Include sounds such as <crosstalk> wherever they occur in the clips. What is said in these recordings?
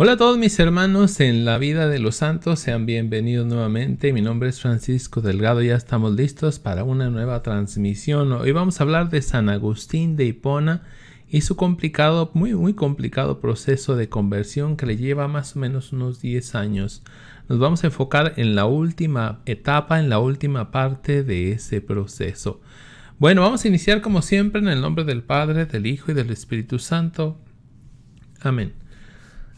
Hola a todos mis hermanos en la vida de los santos, sean bienvenidos nuevamente. Mi nombre es Francisco Delgado, ya estamos listos para una nueva transmisión. Hoy vamos a hablar de San Agustín de Hipona y su complicado, muy muy complicado proceso de conversión que le lleva más o menos unos 10 años. Nos vamos a enfocar en la última etapa, en la última parte de ese proceso. Bueno, vamos a iniciar como siempre en el nombre del Padre, del Hijo y del Espíritu Santo. Amén.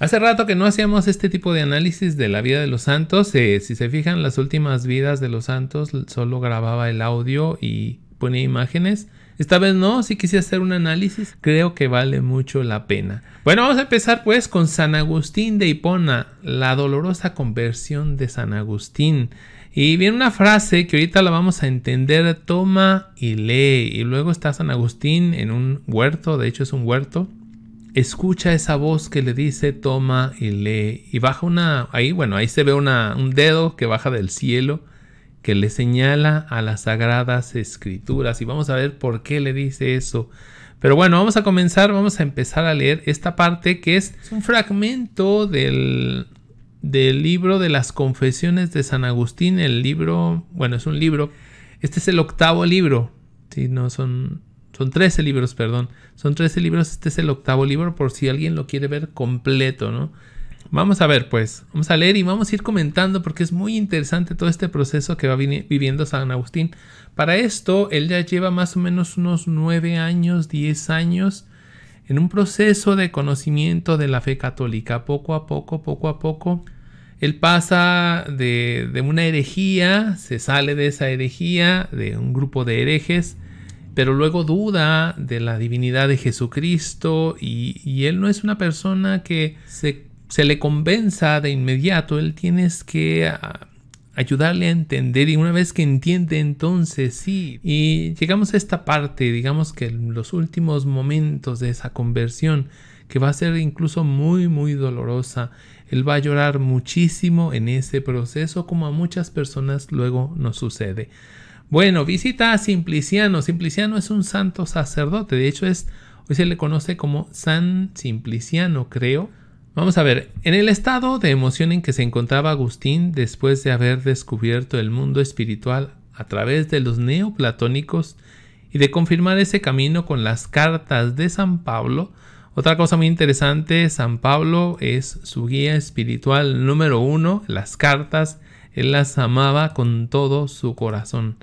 Hace rato que no hacíamos este tipo de análisis de la vida de los santos. Eh, si se fijan, las últimas vidas de los santos solo grababa el audio y ponía imágenes. Esta vez no, si quise hacer un análisis, creo que vale mucho la pena. Bueno, vamos a empezar pues con San Agustín de Hipona, la dolorosa conversión de San Agustín. Y viene una frase que ahorita la vamos a entender, toma y lee. Y luego está San Agustín en un huerto, de hecho es un huerto, escucha esa voz que le dice, toma y lee. Y baja una, ahí, bueno, ahí se ve una, un dedo que baja del cielo, que le señala a las sagradas escrituras. Y vamos a ver por qué le dice eso. Pero bueno, vamos a comenzar, vamos a empezar a leer esta parte que es un fragmento del, libro de las confesiones de San Agustín. El libro, bueno, es un libro. Este es el octavo libro. Si no son son 13 libros, perdón. Son 13 libros. Este es el octavo libro por si alguien lo quiere ver completo, ¿no? Vamos a ver, pues, vamos a leer y vamos a ir comentando porque es muy interesante todo este proceso que va viviendo San Agustín. Para esto, él ya lleva más o menos unos 9 años, 10 años en un proceso de conocimiento de la fe católica. Poco a poco, poco a poco, él pasa de, de una herejía, se sale de esa herejía, de un grupo de herejes, pero luego duda de la divinidad de Jesucristo y, él no es una persona que se, se, le convenza de inmediato, él tienes que ah, ayudarle a entender y una vez que entiende entonces sí. Y llegamos a esta parte, digamos que en los últimos momentos de esa conversión, que va a ser incluso muy muy dolorosa, él va a llorar muchísimo en ese proceso como a muchas personas luego nos sucede. Bueno, visita a Simpliciano. Simpliciano es un santo sacerdote. De hecho, es, hoy se le conoce como San Simpliciano, creo. Vamos a ver, en el estado de emoción en que se encontraba Agustín después de haber descubierto el mundo espiritual a través de los neoplatónicos y de confirmar ese camino con las cartas de San Pablo, otra cosa muy interesante, San Pablo es su guía espiritual número uno, las cartas, él las amaba con todo su corazón.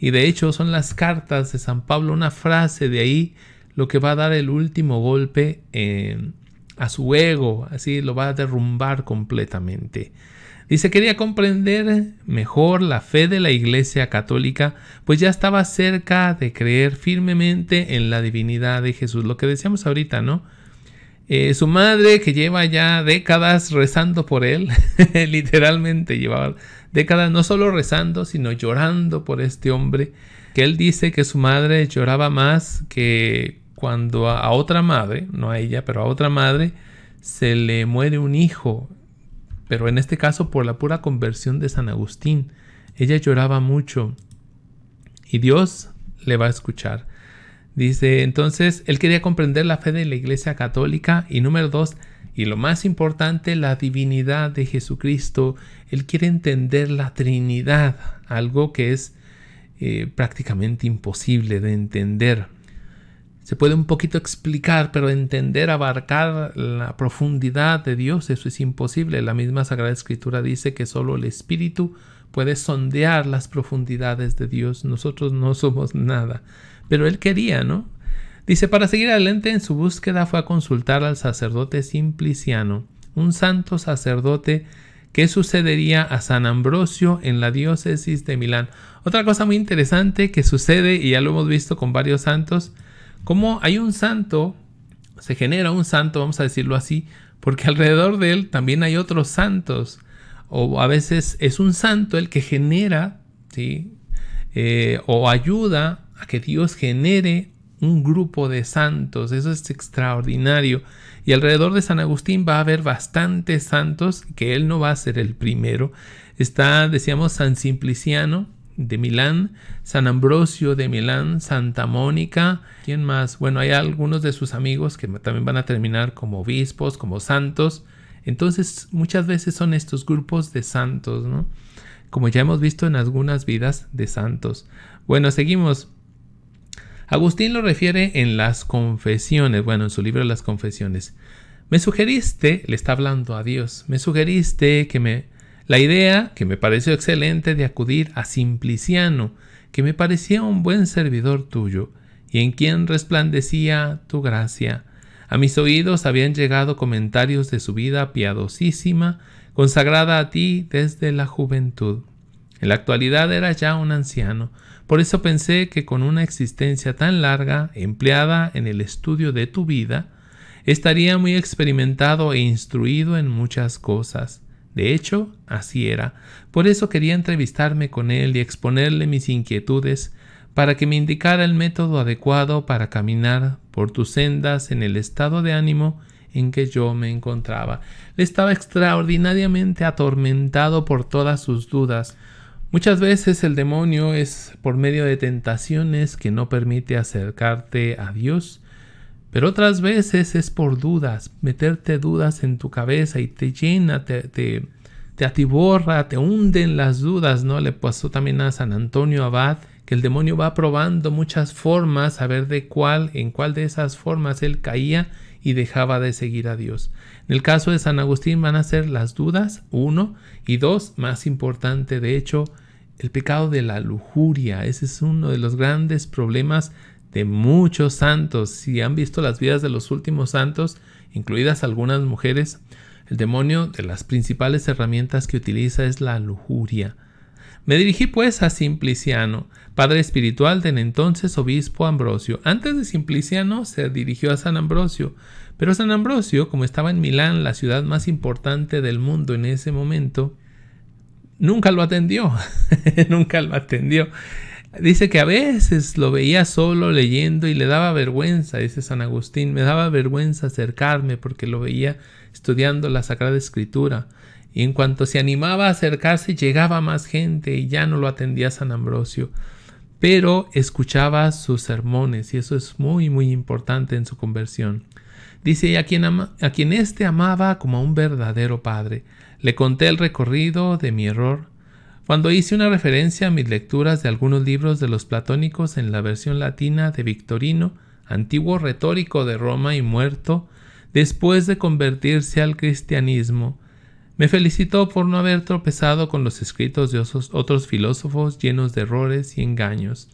Y de hecho son las cartas de San Pablo, una frase de ahí, lo que va a dar el último golpe eh, a su ego, así lo va a derrumbar completamente. Dice, quería comprender mejor la fe de la Iglesia Católica, pues ya estaba cerca de creer firmemente en la divinidad de Jesús, lo que decíamos ahorita, ¿no? Eh, su madre, que lleva ya décadas rezando por él, <laughs> literalmente llevaba décadas no solo rezando, sino llorando por este hombre, que él dice que su madre lloraba más que cuando a otra madre, no a ella, pero a otra madre, se le muere un hijo, pero en este caso por la pura conversión de San Agustín. Ella lloraba mucho y Dios le va a escuchar. Dice, entonces, él quería comprender la fe de la Iglesia Católica y número dos, y lo más importante, la divinidad de Jesucristo. Él quiere entender la Trinidad, algo que es eh, prácticamente imposible de entender. Se puede un poquito explicar, pero entender, abarcar la profundidad de Dios, eso es imposible. La misma Sagrada Escritura dice que solo el Espíritu puede sondear las profundidades de Dios. Nosotros no somos nada pero él quería, ¿no? Dice, para seguir adelante en su búsqueda fue a consultar al sacerdote Simpliciano, un santo sacerdote que sucedería a San Ambrosio en la diócesis de Milán. Otra cosa muy interesante que sucede, y ya lo hemos visto con varios santos, como hay un santo, se genera un santo, vamos a decirlo así, porque alrededor de él también hay otros santos, o a veces es un santo el que genera, ¿sí? Eh, o ayuda a que Dios genere un grupo de santos, eso es extraordinario. Y alrededor de San Agustín va a haber bastantes santos, que él no va a ser el primero. Está, decíamos, San Simpliciano de Milán, San Ambrosio de Milán, Santa Mónica, ¿quién más? Bueno, hay algunos de sus amigos que también van a terminar como obispos, como santos. Entonces, muchas veces son estos grupos de santos, ¿no? Como ya hemos visto en algunas vidas de santos. Bueno, seguimos. Agustín lo refiere en las confesiones, bueno, en su libro Las confesiones. Me sugeriste, le está hablando a Dios, me sugeriste que me... La idea, que me pareció excelente, de acudir a Simpliciano, que me parecía un buen servidor tuyo, y en quien resplandecía tu gracia. A mis oídos habían llegado comentarios de su vida piadosísima, consagrada a ti desde la juventud. En la actualidad era ya un anciano, por eso pensé que con una existencia tan larga empleada en el estudio de tu vida, estaría muy experimentado e instruido en muchas cosas. De hecho, así era. Por eso quería entrevistarme con él y exponerle mis inquietudes para que me indicara el método adecuado para caminar por tus sendas en el estado de ánimo en que yo me encontraba. Le estaba extraordinariamente atormentado por todas sus dudas, Muchas veces el demonio es por medio de tentaciones que no permite acercarte a Dios, pero otras veces es por dudas, meterte dudas en tu cabeza y te llena, te, te, atiborra, te hunden las dudas, ¿no? Le pasó también a San Antonio Abad que el demonio va probando muchas formas a ver de cuál, en cuál de esas formas él caía y dejaba de seguir a Dios. En el caso de San Agustín van a ser las dudas, uno, y dos, más importante, de hecho, el pecado de la lujuria. Ese es uno de los grandes problemas de muchos santos. Si han visto las vidas de los últimos santos, incluidas algunas mujeres, el demonio de las principales herramientas que utiliza es la lujuria. Me dirigí pues a Simpliciano, padre espiritual del entonces obispo Ambrosio. Antes de Simpliciano se dirigió a San Ambrosio, pero San Ambrosio, como estaba en Milán, la ciudad más importante del mundo en ese momento, nunca lo atendió, <laughs> nunca lo atendió. Dice que a veces lo veía solo leyendo y le daba vergüenza, dice San Agustín, me daba vergüenza acercarme porque lo veía estudiando la Sagrada Escritura. Y en cuanto se animaba a acercarse, llegaba más gente y ya no lo atendía San Ambrosio pero escuchaba sus sermones y eso es muy muy importante en su conversión. Dice, a quien, a quien éste amaba como a un verdadero padre. Le conté el recorrido de mi error. Cuando hice una referencia a mis lecturas de algunos libros de los platónicos en la versión latina de Victorino, antiguo retórico de Roma y muerto, después de convertirse al cristianismo, me felicito por no haber tropezado con los escritos de otros filósofos llenos de errores y engaños,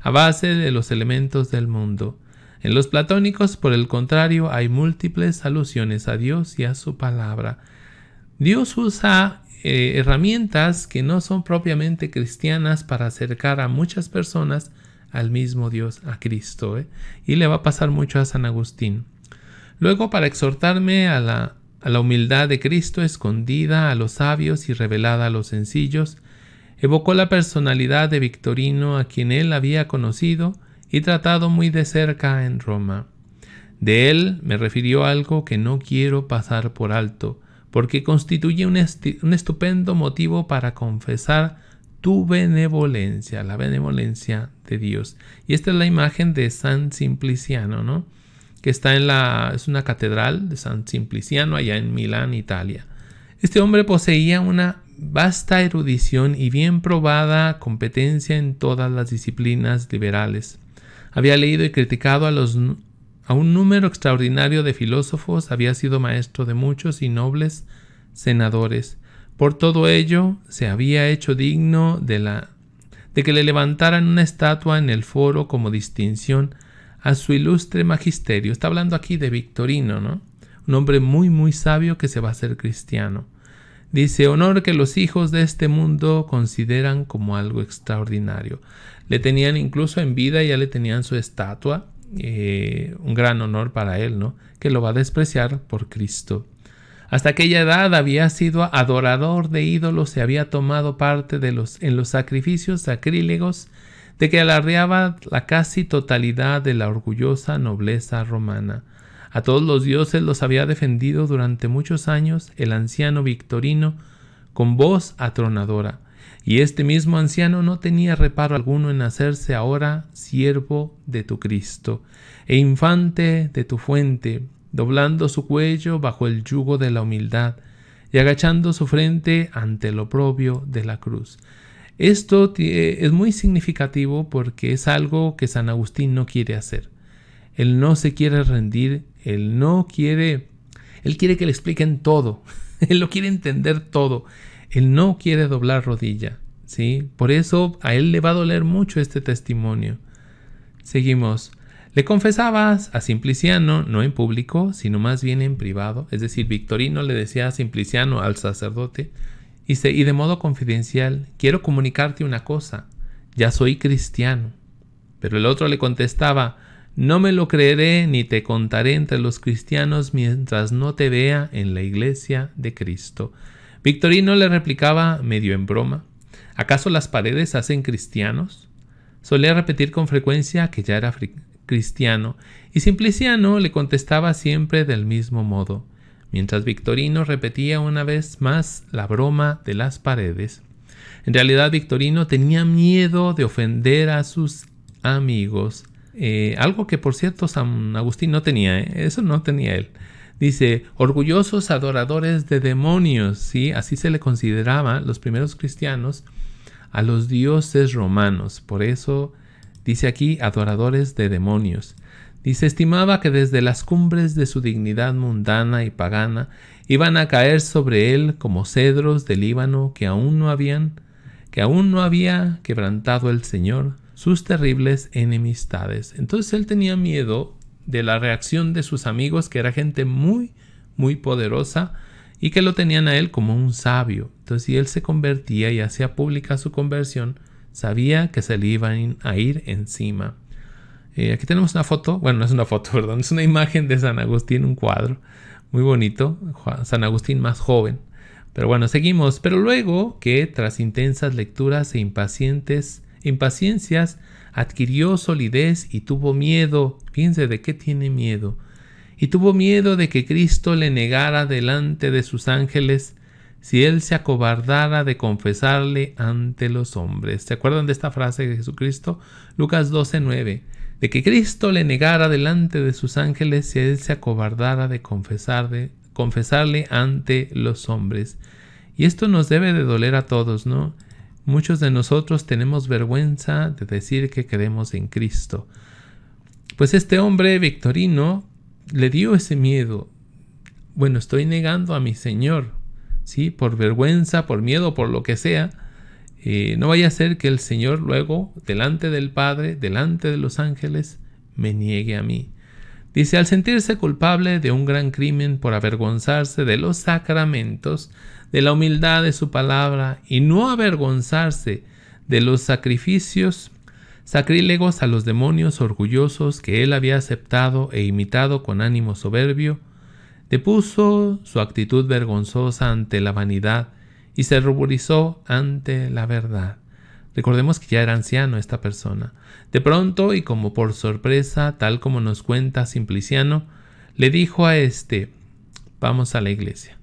a base de los elementos del mundo. En los platónicos, por el contrario, hay múltiples alusiones a Dios y a su palabra. Dios usa eh, herramientas que no son propiamente cristianas para acercar a muchas personas al mismo Dios, a Cristo. ¿eh? Y le va a pasar mucho a San Agustín. Luego, para exhortarme a la a la humildad de Cristo escondida a los sabios y revelada a los sencillos, evocó la personalidad de Victorino a quien él había conocido y tratado muy de cerca en Roma. De él me refirió algo que no quiero pasar por alto, porque constituye un, estupendo motivo para confesar tu benevolencia, la benevolencia de Dios. Y esta es la imagen de San Simpliciano, ¿no? que está en la, es una catedral de San Simpliciano allá en Milán, Italia. Este hombre poseía una vasta erudición y bien probada competencia en todas las disciplinas liberales. Había leído y criticado a, los, a un número extraordinario de filósofos, había sido maestro de muchos y nobles senadores. Por todo ello, se había hecho digno de, la, de que le levantaran una estatua en el foro como distinción a su ilustre magisterio. Está hablando aquí de Victorino, ¿no? Un hombre muy, muy sabio que se va a hacer cristiano. Dice, honor que los hijos de este mundo consideran como algo extraordinario. Le tenían incluso en vida, ya le tenían su estatua, eh, un gran honor para él, ¿no? Que lo va a despreciar por Cristo. Hasta aquella edad había sido adorador de ídolos y había tomado parte en los sacrificios sacrílegos de que alardeaba la casi totalidad de la orgullosa nobleza romana. A todos los dioses los había defendido durante muchos años el anciano Victorino con voz atronadora, y este mismo anciano no tenía reparo alguno en hacerse ahora siervo de tu Cristo e infante de tu fuente, doblando su cuello bajo el yugo de la humildad y agachando su frente ante el oprobio de la cruz. Esto es muy significativo porque es algo que San Agustín no quiere hacer. Él no se quiere rendir, él no quiere, él quiere que le expliquen todo, <laughs> él lo quiere entender todo, él no quiere doblar rodilla, ¿sí? Por eso a él le va a doler mucho este testimonio. Seguimos. Le confesabas a Simpliciano, no en público, sino más bien en privado, es decir, Victorino le decía a Simpliciano, al sacerdote, y de modo confidencial, quiero comunicarte una cosa, ya soy cristiano. Pero el otro le contestaba, no me lo creeré ni te contaré entre los cristianos mientras no te vea en la iglesia de Cristo. Victorino le replicaba medio en broma, ¿acaso las paredes hacen cristianos? Solía repetir con frecuencia que ya era cristiano, y Simpliciano le contestaba siempre del mismo modo, Mientras Victorino repetía una vez más la broma de las paredes, en realidad Victorino tenía miedo de ofender a sus amigos, eh, algo que por cierto San Agustín no tenía, ¿eh? eso no tenía él. Dice, orgullosos adoradores de demonios, ¿sí? así se le consideraba los primeros cristianos a los dioses romanos. Por eso dice aquí adoradores de demonios y se estimaba que desde las cumbres de su dignidad mundana y pagana iban a caer sobre él como cedros del Líbano que aún no habían, que aún no había quebrantado el Señor sus terribles enemistades. Entonces él tenía miedo de la reacción de sus amigos, que era gente muy, muy poderosa, y que lo tenían a él como un sabio. Entonces si él se convertía y hacía pública su conversión, sabía que se le iban a ir encima. Eh, aquí tenemos una foto, bueno, no es una foto, <laughs> perdón, es una imagen de San Agustín, un cuadro muy bonito, San Agustín más joven. Pero bueno, seguimos. Pero luego que tras intensas lecturas e impacientes, impaciencias, adquirió solidez y tuvo miedo. Piense de qué tiene miedo. Y tuvo miedo de que Cristo le negara delante de sus ángeles si él se acobardara de confesarle ante los hombres. ¿Se acuerdan de esta frase de Jesucristo? Lucas 12, 9 de que Cristo le negara delante de sus ángeles si él se acobardara de, de confesarle ante los hombres. Y esto nos debe de doler a todos, ¿no? Muchos de nosotros tenemos vergüenza de decir que creemos en Cristo. Pues este hombre victorino le dio ese miedo. Bueno, estoy negando a mi Señor, ¿sí? Por vergüenza, por miedo, por lo que sea eh, no vaya a ser que el Señor luego, delante del Padre, delante de los ángeles, me niegue a mí. Dice, al sentirse culpable de un gran crimen por avergonzarse de los sacramentos, de la humildad de su palabra y no avergonzarse de los sacrificios sacrílegos a los demonios orgullosos que él había aceptado e imitado con ánimo soberbio, depuso su actitud vergonzosa ante la vanidad y se ruborizó ante la verdad. Recordemos que ya era anciano esta persona. De pronto y como por sorpresa, tal como nos cuenta Simpliciano, le dijo a este, vamos a la iglesia.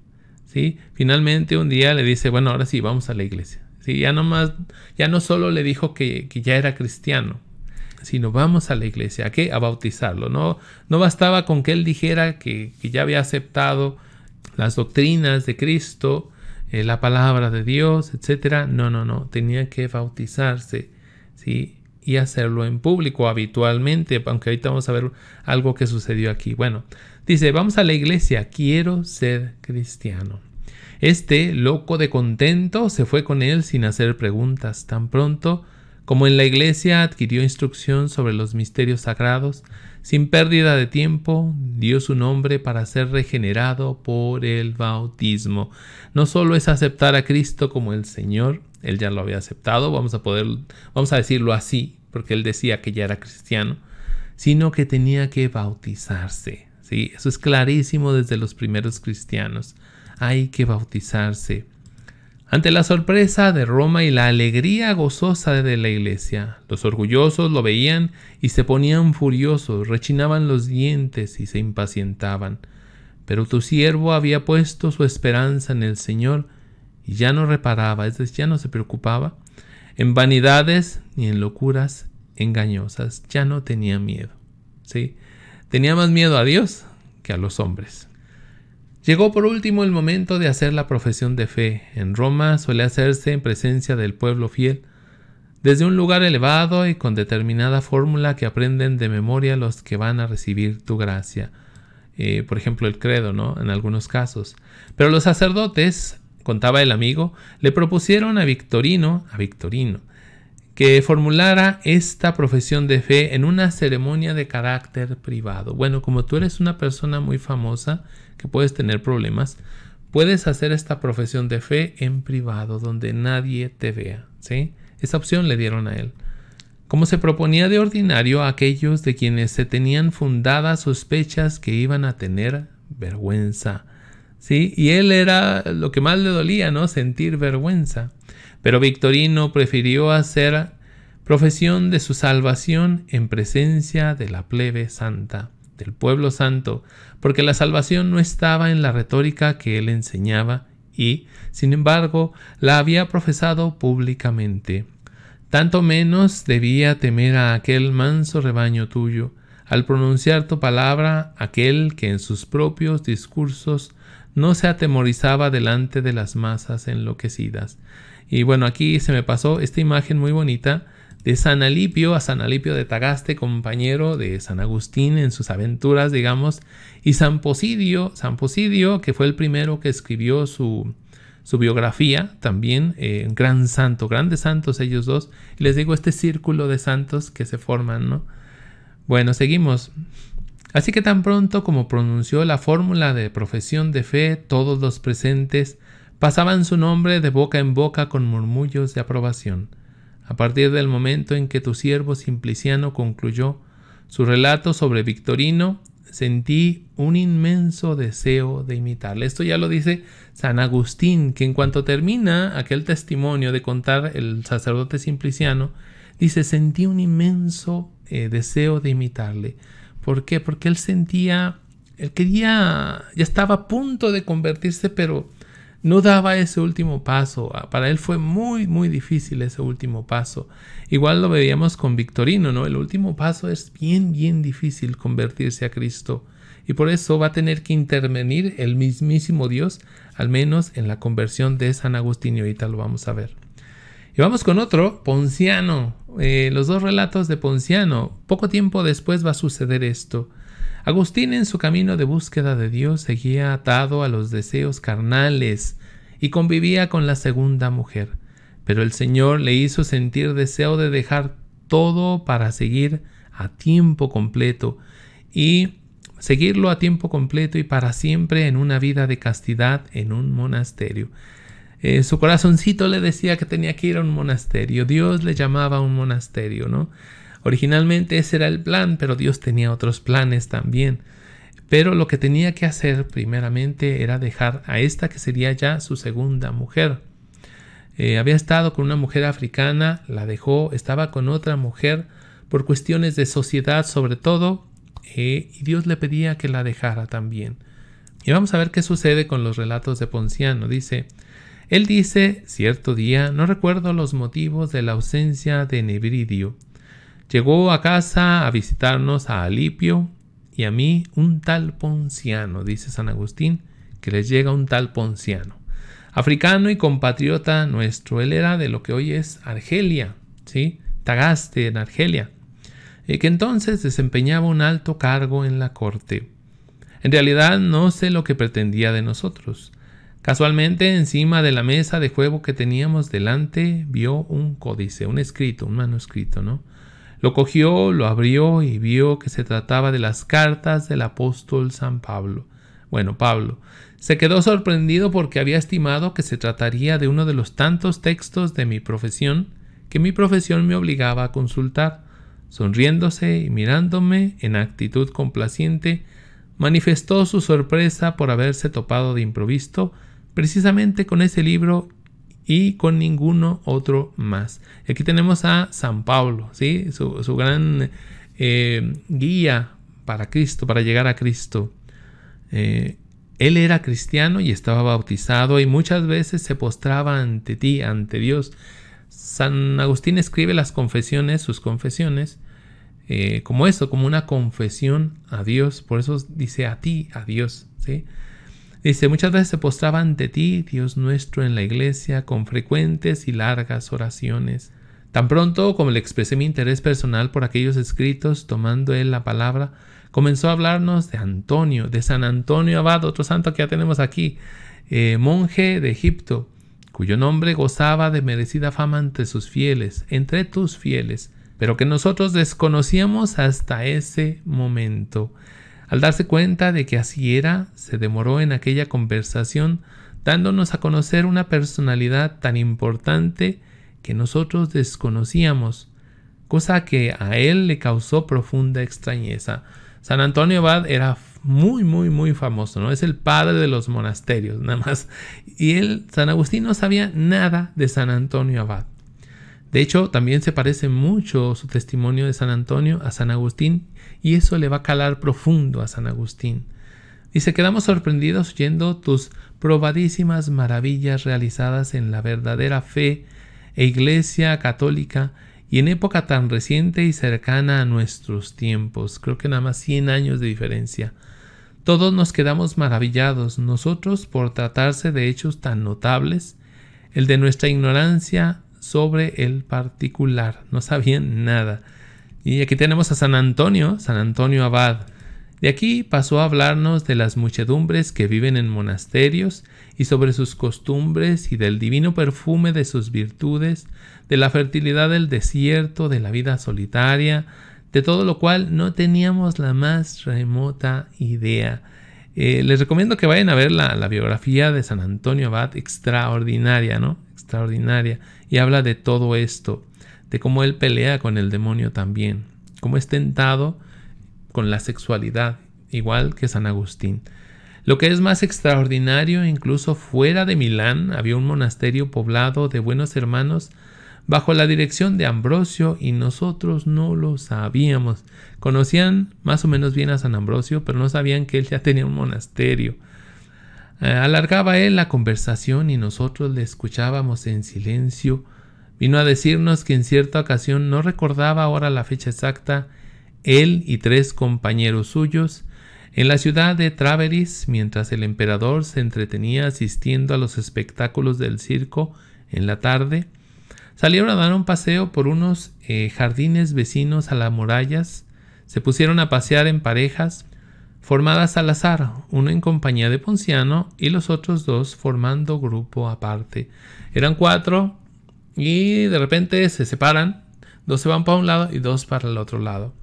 ¿Sí? Finalmente un día le dice, bueno, ahora sí, vamos a la iglesia. ¿Sí? Ya, nomás, ya no solo le dijo que, ya era cristiano, sino vamos a la iglesia. ¿A qué? A bautizarlo. No, no bastaba con que él dijera que, que ya había aceptado las doctrinas de Cristo, eh, la palabra de Dios, etcétera No, no, no, tenía que bautizarse, ¿sí? Y hacerlo en público habitualmente, aunque ahorita vamos a ver algo que sucedió aquí. Bueno, dice, vamos a la iglesia, quiero ser cristiano. Este, loco de contento, se fue con él sin hacer preguntas. Tan pronto como en la iglesia adquirió instrucción sobre los misterios sagrados, sin pérdida de tiempo, dio su nombre para ser regenerado por el bautismo. No solo es aceptar a Cristo como el Señor, él ya lo había aceptado, vamos a poder, vamos a decirlo así, porque él decía que ya era cristiano, sino que tenía que bautizarse. ¿sí? Eso es clarísimo desde los primeros cristianos. Hay que bautizarse. Ante la sorpresa de Roma y la alegría gozosa de la iglesia, los orgullosos lo veían y se ponían furiosos, rechinaban los dientes y se impacientaban. Pero tu siervo había puesto su esperanza en el Señor y ya no reparaba, es decir, ya no se preocupaba, en vanidades ni en locuras engañosas, ya no tenía miedo. ¿sí? Tenía más miedo a Dios que a los hombres. Llegó por último el momento de hacer la profesión de fe. En Roma suele hacerse en presencia del pueblo fiel, desde un lugar elevado y con determinada fórmula que aprenden de memoria los que van a recibir tu gracia. Eh, por ejemplo, el credo, ¿no? En algunos casos. Pero los sacerdotes, contaba el amigo, le propusieron a Victorino, a Victorino, que formulara esta profesión de fe en una ceremonia de carácter privado. Bueno, como tú eres una persona muy famosa que puedes tener problemas, puedes hacer esta profesión de fe en privado, donde nadie te vea. ¿sí? Esa opción le dieron a él. Como se proponía de ordinario a aquellos de quienes se tenían fundadas sospechas que iban a tener vergüenza. ¿sí? Y él era lo que más le dolía, ¿no? Sentir vergüenza. Pero Victorino prefirió hacer profesión de su salvación en presencia de la plebe santa, del pueblo santo, porque la salvación no estaba en la retórica que él enseñaba y, sin embargo, la había profesado públicamente. Tanto menos debía temer a aquel manso rebaño tuyo, al pronunciar tu palabra aquel que en sus propios discursos no se atemorizaba delante de las masas enloquecidas. Y bueno, aquí se me pasó esta imagen muy bonita de San Alipio a San Alipio de Tagaste, compañero de San Agustín en sus aventuras, digamos, y San Posidio, San Posidio, que fue el primero que escribió su, su biografía, también eh, gran santo, grandes santos ellos dos. Les digo este círculo de santos que se forman, ¿no? Bueno, seguimos. Así que tan pronto como pronunció la fórmula de profesión de fe, todos los presentes pasaban su nombre de boca en boca con murmullos de aprobación. A partir del momento en que tu siervo Simpliciano concluyó su relato sobre Victorino, sentí un inmenso deseo de imitarle. Esto ya lo dice San Agustín, que en cuanto termina aquel testimonio de contar el sacerdote Simpliciano, dice, sentí un inmenso eh, deseo de imitarle. ¿Por qué? Porque él sentía, él quería, ya estaba a punto de convertirse, pero no daba ese último paso. Ah, para él fue muy, muy difícil ese último paso. Igual lo veíamos con Victorino, ¿no? El último paso es bien, bien difícil convertirse a Cristo. Y por eso va a tener que intervenir el mismísimo Dios, al menos en la conversión de San Agustín, y ahorita lo vamos a ver. Y vamos con otro, Ponciano. Eh, los dos relatos de Ponciano. Poco tiempo después va a suceder esto. Agustín en su camino de búsqueda de Dios seguía atado a los deseos carnales y convivía con la segunda mujer, pero el Señor le hizo sentir deseo de dejar todo para seguir a tiempo completo y seguirlo a tiempo completo y para siempre en una vida de castidad en un monasterio. Eh, su corazoncito le decía que tenía que ir a un monasterio. Dios le llamaba a un monasterio, ¿no? Originalmente ese era el plan, pero Dios tenía otros planes también. Pero lo que tenía que hacer primeramente era dejar a esta que sería ya su segunda mujer. Eh, había estado con una mujer africana, la dejó, estaba con otra mujer por cuestiones de sociedad sobre todo, eh, y Dios le pedía que la dejara también. Y vamos a ver qué sucede con los relatos de Ponciano. Dice, él dice, cierto día, no recuerdo los motivos de la ausencia de Nebridio. Llegó a casa a visitarnos a Alipio y a mí un tal Ponciano, dice San Agustín, que les llega un tal Ponciano. Africano y compatriota nuestro, él era de lo que hoy es Argelia, ¿sí? Tagaste en Argelia, y eh, que entonces desempeñaba un alto cargo en la corte. En realidad no sé lo que pretendía de nosotros. Casualmente, encima de la mesa de juego que teníamos delante, vio un códice, un escrito, un manuscrito, ¿no? Lo cogió, lo abrió y vio que se trataba de las cartas del apóstol San Pablo. Bueno, Pablo. Se quedó sorprendido porque había estimado que se trataría de uno de los tantos textos de mi profesión que mi profesión me obligaba a consultar. Sonriéndose y mirándome en actitud complaciente, manifestó su sorpresa por haberse topado de improviso precisamente con ese libro y con ninguno otro más. Aquí tenemos a San Pablo, ¿sí? su, gran eh, guía para Cristo, para llegar a Cristo. Eh, él era cristiano y estaba bautizado y muchas veces se postraba ante ti, ante Dios. San Agustín escribe las confesiones, sus confesiones, eh, como eso, como una confesión a Dios. Por eso dice a ti, a Dios. ¿sí? Dice, muchas veces se postraba ante ti, Dios nuestro, en la iglesia, con frecuentes y largas oraciones. Tan pronto como le expresé mi interés personal por aquellos escritos, tomando él la palabra, comenzó a hablarnos de Antonio, de San Antonio Abad, otro santo que ya tenemos aquí, eh, monje de Egipto, cuyo nombre gozaba de merecida fama entre sus fieles, entre tus fieles, pero que nosotros desconocíamos hasta ese momento. Al darse cuenta de que así era, se demoró en aquella conversación, dándonos a conocer una personalidad tan importante que nosotros desconocíamos, cosa que a él le causó profunda extrañeza. San Antonio Abad era muy, muy, muy famoso, ¿no? Es el padre de los monasterios, nada más. Y él, San Agustín, no sabía nada de San Antonio Abad. De hecho, también se parece mucho su testimonio de San Antonio a San Agustín, y eso le va a calar profundo a San Agustín. Dice, quedamos sorprendidos oyendo tus probadísimas maravillas realizadas en la verdadera fe e iglesia católica y en época tan reciente y cercana a nuestros tiempos, creo que nada más 100 años de diferencia. Todos nos quedamos maravillados, nosotros por tratarse de hechos tan notables, el de nuestra ignorancia sobre el particular, no sabían nada. Y aquí tenemos a San Antonio, San Antonio Abad. De aquí pasó a hablarnos de las muchedumbres que viven en monasterios y sobre sus costumbres y del divino perfume de sus virtudes, de la fertilidad del desierto, de la vida solitaria, de todo lo cual no teníamos la más remota idea. Eh, les recomiendo que vayan a ver la, biografía de San Antonio Abad, extraordinaria, ¿no? Extraordinaria. Y habla de todo esto de cómo él pelea con el demonio también, cómo es tentado con la sexualidad, igual que San Agustín. Lo que es más extraordinario, incluso fuera de Milán había un monasterio poblado de buenos hermanos bajo la dirección de Ambrosio y nosotros no lo sabíamos. Conocían más o menos bien a San Ambrosio, pero no sabían que él ya tenía un monasterio. Eh, alargaba él la conversación y nosotros le escuchábamos en silencio Vino a decirnos que en cierta ocasión, no recordaba ahora la fecha exacta, él y tres compañeros suyos, en la ciudad de Traveris, mientras el emperador se entretenía asistiendo a los espectáculos del circo en la tarde, salieron a dar un paseo por unos eh, jardines vecinos a las murallas, se pusieron a pasear en parejas, formadas al azar, uno en compañía de Ponciano y los otros dos formando grupo aparte. Eran cuatro y de repente se separan, dos se van para un lado y dos para el otro lado.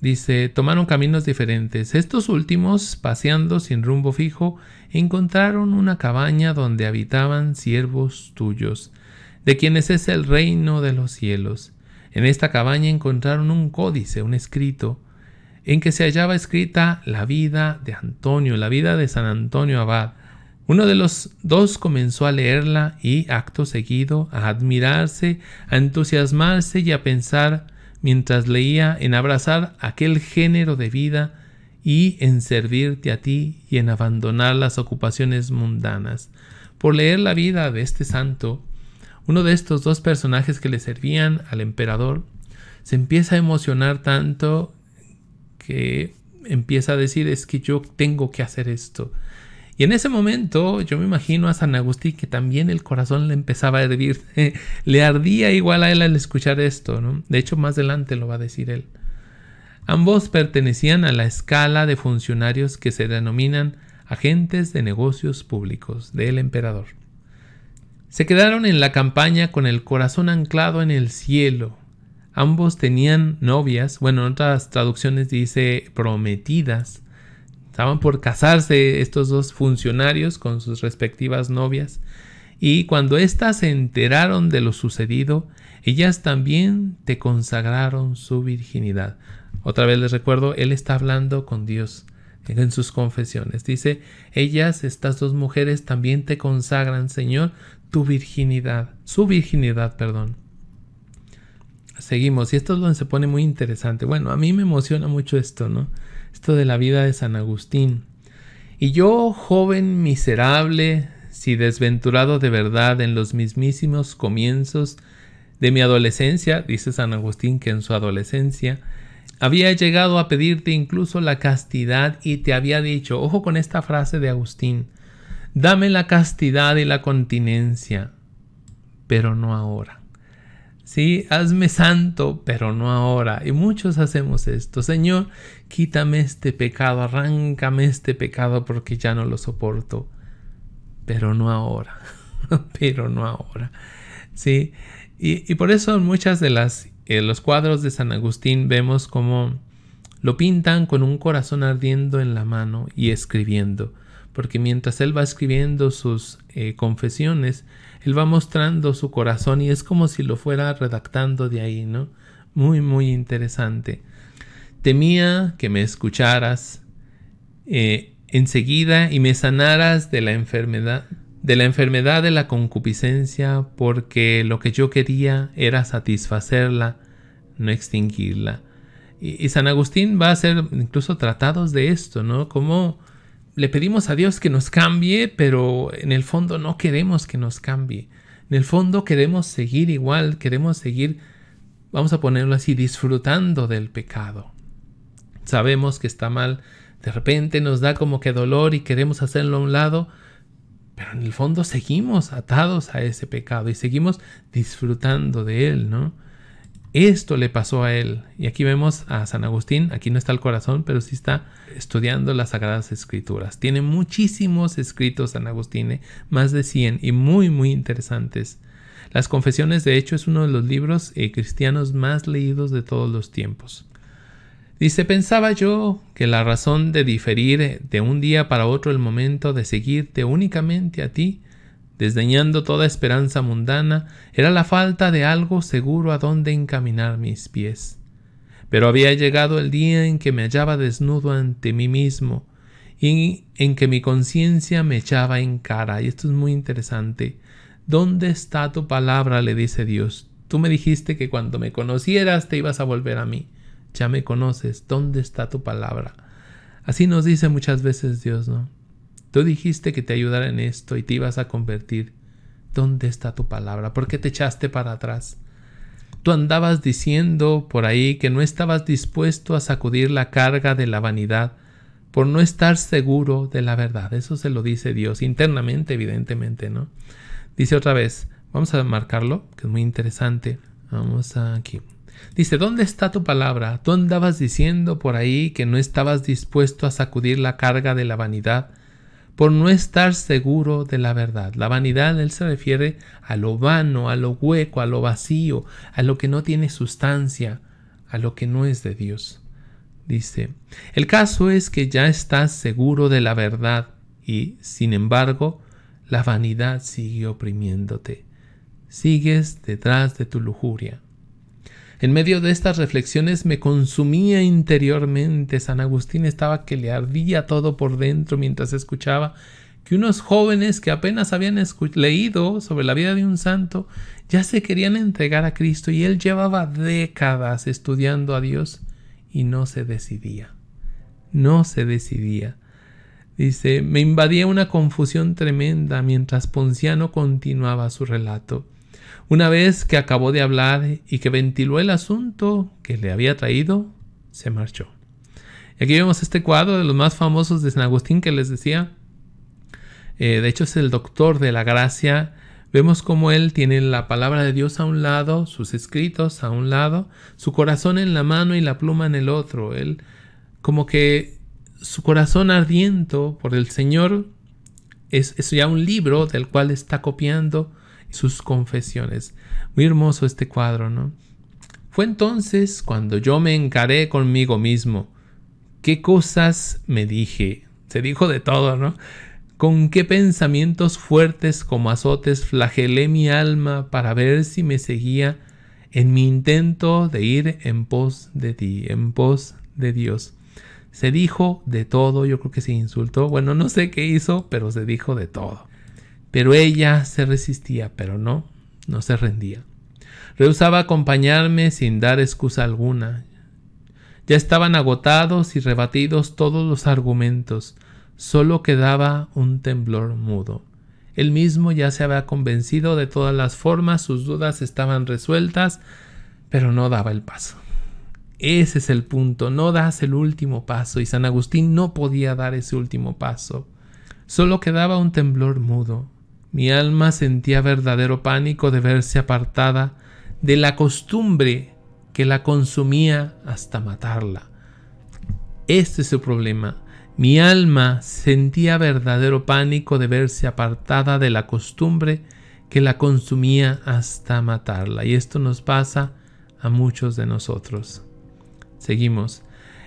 Dice, tomaron caminos diferentes. Estos últimos, paseando sin rumbo fijo, encontraron una cabaña donde habitaban siervos tuyos, de quienes es el reino de los cielos. En esta cabaña encontraron un códice, un escrito, en que se hallaba escrita la vida de Antonio, la vida de San Antonio Abad, uno de los dos comenzó a leerla y, acto seguido, a admirarse, a entusiasmarse y a pensar mientras leía en abrazar aquel género de vida y en servirte a ti y en abandonar las ocupaciones mundanas. Por leer la vida de este santo, uno de estos dos personajes que le servían al emperador se empieza a emocionar tanto que empieza a decir es que yo tengo que hacer esto y en ese momento yo me imagino a San Agustín que también el corazón le empezaba a hervir, <laughs> le ardía igual a él al escuchar esto, ¿no? De hecho, más adelante lo va a decir él. Ambos pertenecían a la escala de funcionarios que se denominan agentes de negocios públicos del emperador. Se quedaron en la campaña con el corazón anclado en el cielo. Ambos tenían novias, bueno, en otras traducciones dice prometidas, Estaban por casarse estos dos funcionarios con sus respectivas novias y cuando éstas se enteraron de lo sucedido, ellas también te consagraron su virginidad. Otra vez les recuerdo, él está hablando con Dios en sus confesiones. Dice, ellas, estas dos mujeres, también te consagran, Señor, tu virginidad, su virginidad, perdón. Seguimos, y esto es donde se pone muy interesante. Bueno, a mí me emociona mucho esto, ¿no? esto de la vida de San Agustín. Y yo, joven miserable, si desventurado de verdad en los mismísimos comienzos de mi adolescencia, dice San Agustín que en su adolescencia, había llegado a pedirte incluso la castidad y te había dicho, ojo con esta frase de Agustín, dame la castidad y la continencia, pero no ahora. ¿sí? Hazme santo, pero no ahora. Y muchos hacemos esto. Señor, quítame este pecado, arráncame este pecado porque ya no lo soporto. Pero no ahora. <laughs> pero no ahora. ¿Sí? Y, por eso en muchas de las eh, los cuadros de San Agustín vemos cómo lo pintan con un corazón ardiendo en la mano y escribiendo. Porque mientras él va escribiendo sus eh, confesiones, él va mostrando su corazón y es como si lo fuera redactando de ahí, ¿no? Muy, muy interesante. Temía que me escucharas eh, enseguida y me sanaras de la enfermedad, de la enfermedad de la concupiscencia, porque lo que yo quería era satisfacerla, no extinguirla. Y, San Agustín va a hacer incluso tratados de esto, ¿no? Como le pedimos a Dios que nos cambie, pero en el fondo no queremos que nos cambie. En el fondo queremos seguir igual, queremos seguir, vamos a ponerlo así, disfrutando del pecado. Sabemos que está mal, de repente nos da como que dolor y queremos hacerlo a un lado, pero en el fondo seguimos atados a ese pecado y seguimos disfrutando de él, ¿no? Esto le pasó a él. Y aquí vemos a San Agustín, aquí no está el corazón, pero sí está estudiando las Sagradas Escrituras. Tiene muchísimos escritos San Agustín, ¿eh? más de 100 y muy, muy interesantes. Las Confesiones, de hecho, es uno de los libros eh, cristianos más leídos de todos los tiempos. Dice, pensaba yo que la razón de diferir de un día para otro el momento de seguirte únicamente a ti desdeñando toda esperanza mundana, era la falta de algo seguro a donde encaminar mis pies. Pero había llegado el día en que me hallaba desnudo ante mí mismo y en que mi conciencia me echaba en cara. Y esto es muy interesante. ¿Dónde está tu palabra? le dice Dios. Tú me dijiste que cuando me conocieras te ibas a volver a mí. Ya me conoces. ¿Dónde está tu palabra? Así nos dice muchas veces Dios, ¿no? Tú dijiste que te ayudara en esto y te ibas a convertir. ¿Dónde está tu palabra? ¿Por qué te echaste para atrás? Tú andabas diciendo por ahí que no estabas dispuesto a sacudir la carga de la vanidad por no estar seguro de la verdad. Eso se lo dice Dios internamente, evidentemente, ¿no? Dice otra vez, vamos a marcarlo, que es muy interesante. Vamos aquí. Dice, ¿dónde está tu palabra? Tú andabas diciendo por ahí que no estabas dispuesto a sacudir la carga de la vanidad por no estar seguro de la verdad. La vanidad, él se refiere a lo vano, a lo hueco, a lo vacío, a lo que no tiene sustancia, a lo que no es de Dios. Dice, el caso es que ya estás seguro de la verdad y, sin embargo, la vanidad sigue oprimiéndote. Sigues detrás de tu lujuria. En medio de estas reflexiones me consumía interiormente. San Agustín estaba que le ardía todo por dentro mientras escuchaba que unos jóvenes que apenas habían leído sobre la vida de un santo ya se querían entregar a Cristo y él llevaba décadas estudiando a Dios y no se decidía. No se decidía. Dice, me invadía una confusión tremenda mientras Ponciano continuaba su relato. Una vez que acabó de hablar y que ventiló el asunto que le había traído, se marchó. Y aquí vemos este cuadro de los más famosos de San Agustín que les decía. Eh, de hecho, es el doctor de la gracia. Vemos cómo él tiene la palabra de Dios a un lado, sus escritos a un lado, su corazón en la mano y la pluma en el otro. Él, como que su corazón ardiente por el Señor, es, es ya un libro del cual está copiando sus confesiones. Muy hermoso este cuadro, ¿no? Fue entonces cuando yo me encaré conmigo mismo. ¿Qué cosas me dije? Se dijo de todo, ¿no? ¿Con qué pensamientos fuertes como azotes flagelé mi alma para ver si me seguía en mi intento de ir en pos de ti, en pos de Dios? Se dijo de todo, yo creo que se insultó, bueno, no sé qué hizo, pero se dijo de todo. Pero ella se resistía, pero no, no se rendía. Rehusaba acompañarme sin dar excusa alguna. Ya estaban agotados y rebatidos todos los argumentos, solo quedaba un temblor mudo. Él mismo ya se había convencido de todas las formas, sus dudas estaban resueltas, pero no daba el paso. Ese es el punto, no das el último paso y San Agustín no podía dar ese último paso. Solo quedaba un temblor mudo, mi alma sentía verdadero pánico de verse apartada de la costumbre que la consumía hasta matarla. Este es su problema. Mi alma sentía verdadero pánico de verse apartada de la costumbre que la consumía hasta matarla. Y esto nos pasa a muchos de nosotros. Seguimos.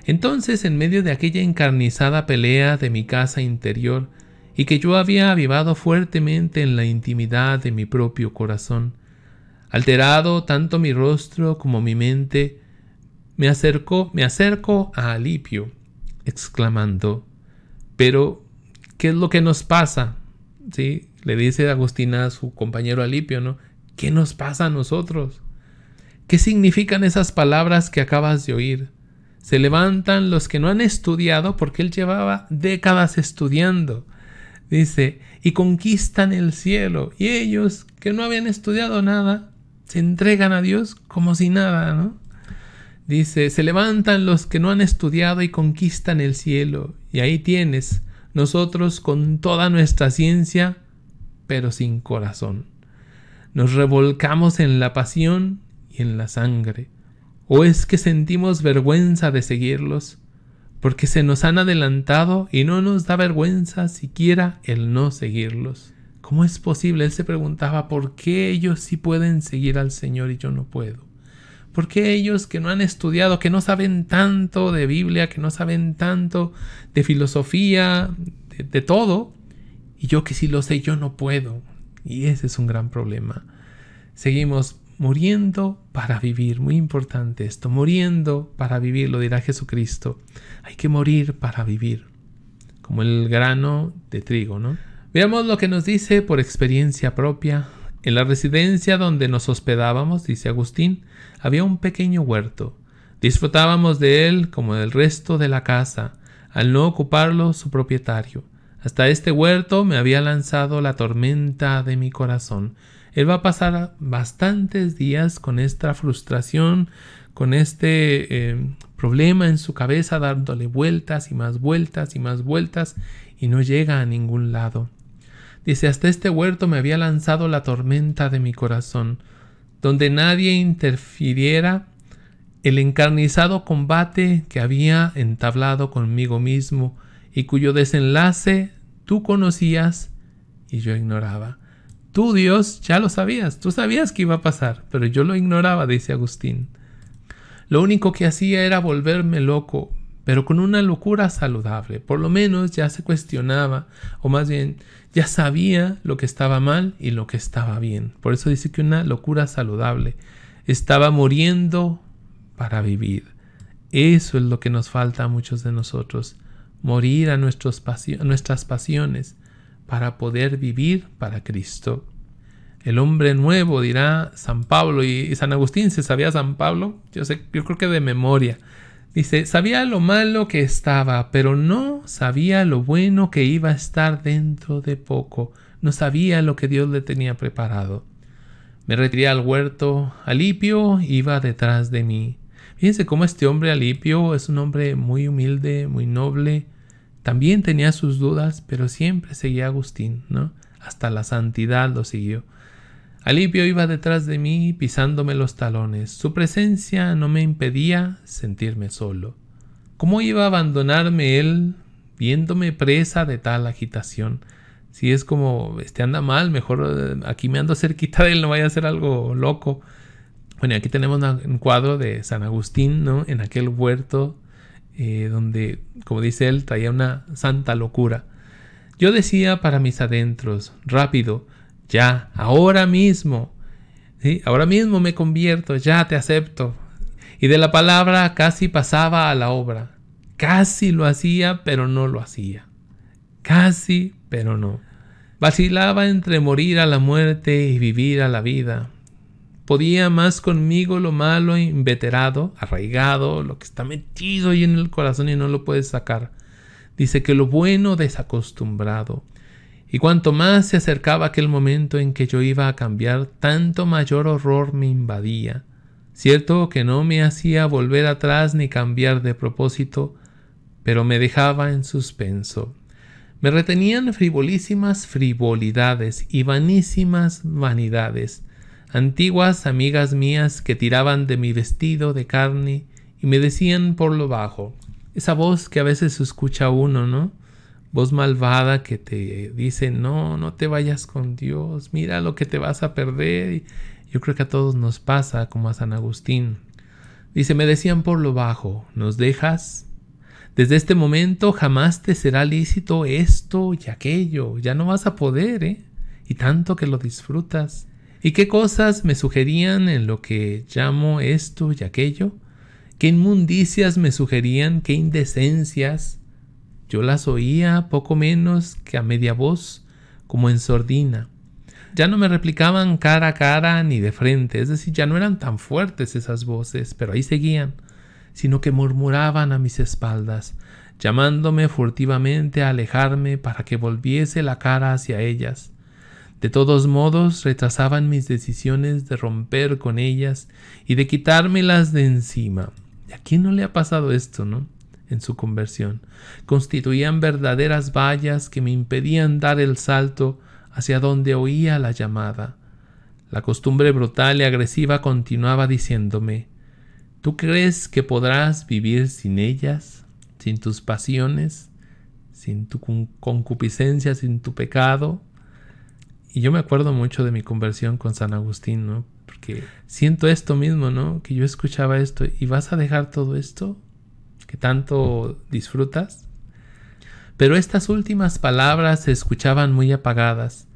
Entonces, en medio de aquella encarnizada pelea de mi casa interior, y que yo había avivado fuertemente en la intimidad de mi propio corazón. Alterado tanto mi rostro como mi mente, me acercó, me acerco a Alipio, exclamando, pero, ¿qué es lo que nos pasa? ¿Sí? Le dice Agustina a su compañero Alipio, ¿no? ¿Qué nos pasa a nosotros? ¿Qué significan esas palabras que acabas de oír? Se levantan los que no han estudiado porque él llevaba décadas estudiando Dice, y conquistan el cielo. Y ellos, que no habían estudiado nada, se entregan a Dios como si nada, ¿no? Dice, se levantan los que no han estudiado y conquistan el cielo. Y ahí tienes, nosotros con toda nuestra ciencia, pero sin corazón. Nos revolcamos en la pasión y en la sangre. ¿O es que sentimos vergüenza de seguirlos? porque se nos han adelantado y no nos da vergüenza siquiera el no seguirlos. ¿Cómo es posible? Él se preguntaba, ¿por qué ellos sí pueden seguir al Señor y yo no puedo? ¿Por qué ellos que no han estudiado, que no saben tanto de Biblia, que no saben tanto de filosofía, de, todo, y yo que sí lo sé, yo no puedo? Y ese es un gran problema. Seguimos muriendo para vivir, muy importante esto, muriendo para vivir, lo dirá Jesucristo. Hay que morir para vivir, como el grano de trigo, ¿no? Veamos lo que nos dice por experiencia propia. En la residencia donde nos hospedábamos, dice Agustín, había un pequeño huerto. Disfrutábamos de él como del resto de la casa, al no ocuparlo su propietario. Hasta este huerto me había lanzado la tormenta de mi corazón. Él va a pasar bastantes días con esta frustración, con este eh, problema en su cabeza, dándole vueltas y más vueltas y más vueltas y no llega a ningún lado. Dice, hasta este huerto me había lanzado la tormenta de mi corazón, donde nadie interfiriera el encarnizado combate que había entablado conmigo mismo y cuyo desenlace tú conocías y yo ignoraba. Tú, Dios, ya lo sabías, tú sabías que iba a pasar, pero yo lo ignoraba, dice Agustín. Lo único que hacía era volverme loco, pero con una locura saludable. Por lo menos ya se cuestionaba, o más bien, ya sabía lo que estaba mal y lo que estaba bien. Por eso dice que una locura saludable. Estaba muriendo para vivir. Eso es lo que nos falta a muchos de nosotros, morir a, nuestros nuestras pasiones para poder vivir para Cristo. El hombre nuevo, dirá San Pablo, y, San Agustín, ¿se sabía San Pablo? Yo, sé, yo creo que de memoria. Dice, sabía lo malo que estaba, pero no sabía lo bueno que iba a estar dentro de poco. No sabía lo que Dios le tenía preparado. Me retiré al huerto. Alipio iba detrás de mí. Fíjense cómo este hombre Alipio es un hombre muy humilde, muy noble, también tenía sus dudas, pero siempre seguía Agustín, ¿no? Hasta la santidad lo siguió. Alipio iba detrás de mí pisándome los talones. Su presencia no me impedía sentirme solo. ¿Cómo iba a abandonarme él viéndome presa de tal agitación? Si es como, este anda mal, mejor eh, aquí me ando cerquita de él, no vaya a hacer algo loco. Bueno, aquí tenemos un cuadro de San Agustín, ¿no? En aquel huerto eh, donde, como dice él, traía una santa locura. Yo decía para mis adentros, rápido, ya, ahora mismo, ahora mismo me convierto, ya te acepto. Y de la palabra casi pasaba a la obra. Casi lo hacía, pero no lo hacía. Casi, pero no. Vacilaba entre morir a la muerte y vivir a la vida podía más conmigo lo malo inveterado, arraigado, lo que está metido ahí en el corazón y no lo puedes sacar. Dice que lo bueno desacostumbrado. Y cuanto más se acercaba aquel momento en que yo iba a cambiar, tanto mayor horror me invadía. Cierto que no me hacía volver atrás ni cambiar de propósito, pero me dejaba en suspenso. Me retenían frivolísimas frivolidades y vanísimas vanidades, antiguas amigas mías que tiraban de mi vestido de carne y me decían por lo bajo, esa voz que a veces escucha uno, ¿no? Voz malvada que te dice, no, no te vayas con Dios, mira lo que te vas a perder. Yo creo que a todos nos pasa, como a San Agustín. Dice, me decían por lo bajo, ¿nos dejas? Desde este momento jamás te será lícito esto y aquello, ya no vas a poder, ¿eh? Y tanto que lo disfrutas y qué cosas me sugerían en lo que llamo esto y aquello, qué inmundicias me sugerían, qué indecencias. Yo las oía poco menos que a media voz, como en sordina. Ya no me replicaban cara a cara ni de frente, es decir, ya no eran tan fuertes esas voces, pero ahí seguían, sino que murmuraban a mis espaldas, llamándome furtivamente a alejarme para que volviese la cara hacia ellas. De todos modos, retrasaban mis decisiones de romper con ellas y de quitármelas de encima. ¿A quién no le ha pasado esto, no? En su conversión. Constituían verdaderas vallas que me impedían dar el salto hacia donde oía la llamada. La costumbre brutal y agresiva continuaba diciéndome, ¿Tú crees que podrás vivir sin ellas, sin tus pasiones, sin tu concupiscencia, sin tu pecado? y yo me acuerdo mucho de mi conversión con San Agustín, ¿no? Porque siento esto mismo, ¿no? Que yo escuchaba esto y vas a dejar todo esto que tanto disfrutas. Pero estas últimas palabras se escuchaban muy apagadas,